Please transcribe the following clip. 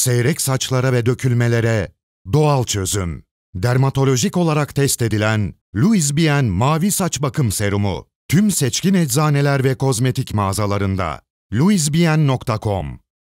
seyrek saçlara ve dökülmelere doğal çözüm. Dermatolojik olarak test edilen Louis Bien Mavi Saç Bakım Serumu tüm seçkin eczaneler ve kozmetik mağazalarında louisbien.com